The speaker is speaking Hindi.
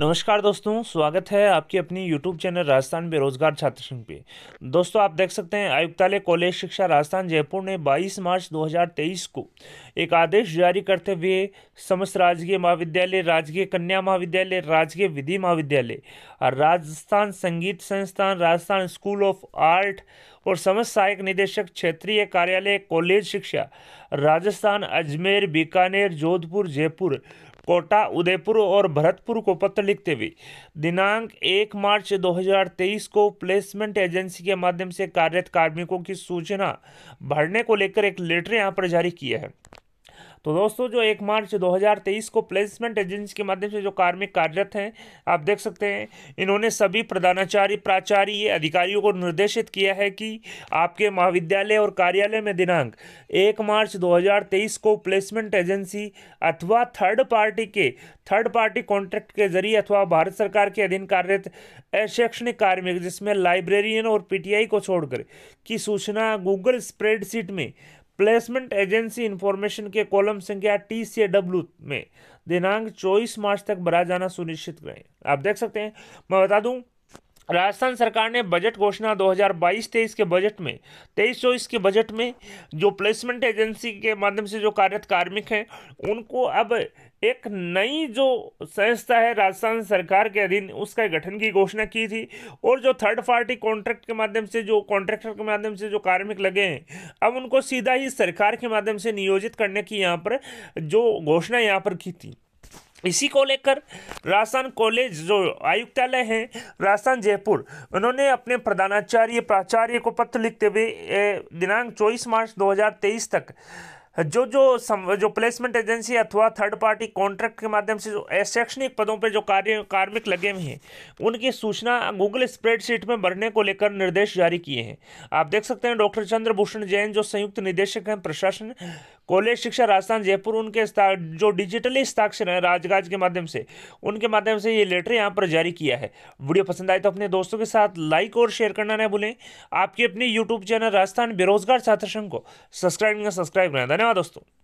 नमस्कार दोस्तों स्वागत है आपकी अपनी यूट्यूब चैनल राजस्थान बेरोजगार छात्र संघ पे दोस्तों आप देख सकते हैं आयुक्तालय कॉलेज शिक्षा राजस्थान जयपुर ने 22 मार्च 2023 को एक आदेश जारी करते हुए समस्त राजकीय महाविद्यालय राजकीय कन्या महाविद्यालय राजकीय विधि महाविद्यालय राजस्थान संगीत संस्थान राजस्थान स्कूल ऑफ आर्ट और समस्त सहायक निदेशक क्षेत्रीय कार्यालय कॉलेज शिक्षा राजस्थान अजमेर बीकानेर जोधपुर जयपुर कोटा उदयपुर और भरतपुर को पत्र लिखते हुए दिनांक एक मार्च 2023 को प्लेसमेंट एजेंसी के माध्यम से कार्यरत कार्मिकों की सूचना भरने को लेकर एक लेटर यहाँ पर जारी किया है तो दोस्तों जो एक मार्च 2023 को प्लेसमेंट एजेंसी के माध्यम से जो कार्मिक कार्यरत हैं आप देख सकते हैं इन्होंने सभी प्रधानाचार्य प्राचार्य अधिकारियों को निर्देशित किया है कि आपके महाविद्यालय और कार्यालय में दिनांक एक मार्च 2023 को प्लेसमेंट एजेंसी अथवा थर्ड पार्टी के थर्ड पार्टी कॉन्ट्रैक्ट के जरिए अथवा भारत सरकार के अधीन कार्यरत अशैक्षणिक कार्मिक जिसमें लाइब्रेरियन और पी को छोड़कर की सूचना गूगल स्प्रेडशीट में प्लेसमेंट एजेंसी इंफॉर्मेशन के कॉलम संख्या टी सी डब्ल्यू में दिनांक 24 मार्च तक भरा जाना सुनिश्चित करें आप देख सकते हैं मैं बता दूं राजस्थान सरकार ने बजट घोषणा 2022-23 के बजट में तेईस चौबीस के बजट में जो प्लेसमेंट एजेंसी के माध्यम से जो कार्यरत कार्मिक हैं उनको अब एक नई जो संस्था है राजस्थान सरकार के अधीन उसका गठन की घोषणा की थी और जो थर्ड पार्टी कॉन्ट्रैक्ट के माध्यम से जो कॉन्ट्रैक्टर के माध्यम से जो कार्मिक लगे हैं अब उनको सीधा ही सरकार के माध्यम से नियोजित करने की यहाँ पर जो घोषणा यहाँ पर की थी इसी को लेकर राजस्थान कॉलेज जो आयुक्तालय है राजस्थान जयपुर उन्होंने अपने प्रधानाचार्य प्राचार्य को पत्र लिखते हुए दिनांक 24 मार्च 2023 तक जो जो सम, जो प्लेसमेंट एजेंसी अथवा थर्ड पार्टी कॉन्ट्रैक्ट के माध्यम से जो शैक्षणिक पदों पर जो कार्य कार्मिक लगे हुए हैं उनकी सूचना गूगल स्प्रेडशीट में भरने को लेकर निर्देश जारी किए हैं आप देख सकते हैं डॉक्टर चंद्रभूषण जैन जो संयुक्त निदेशक हैं प्रशासन कॉलेज शिक्षा राजस्थान जयपुर उनके जो डिजिटली हस्ताक्षर हैं राजगाज के माध्यम से उनके माध्यम से ये लेटर यहाँ पर जारी किया है वीडियो पसंद आए तो अपने दोस्तों के साथ लाइक और शेयर करना न भूलें आपके अपने यूट्यूब चैनल राजस्थान बेरोजगार छात्र संघ को सब्सक्राइब सब्सक्राइब करें धन्यवाद दोस्तों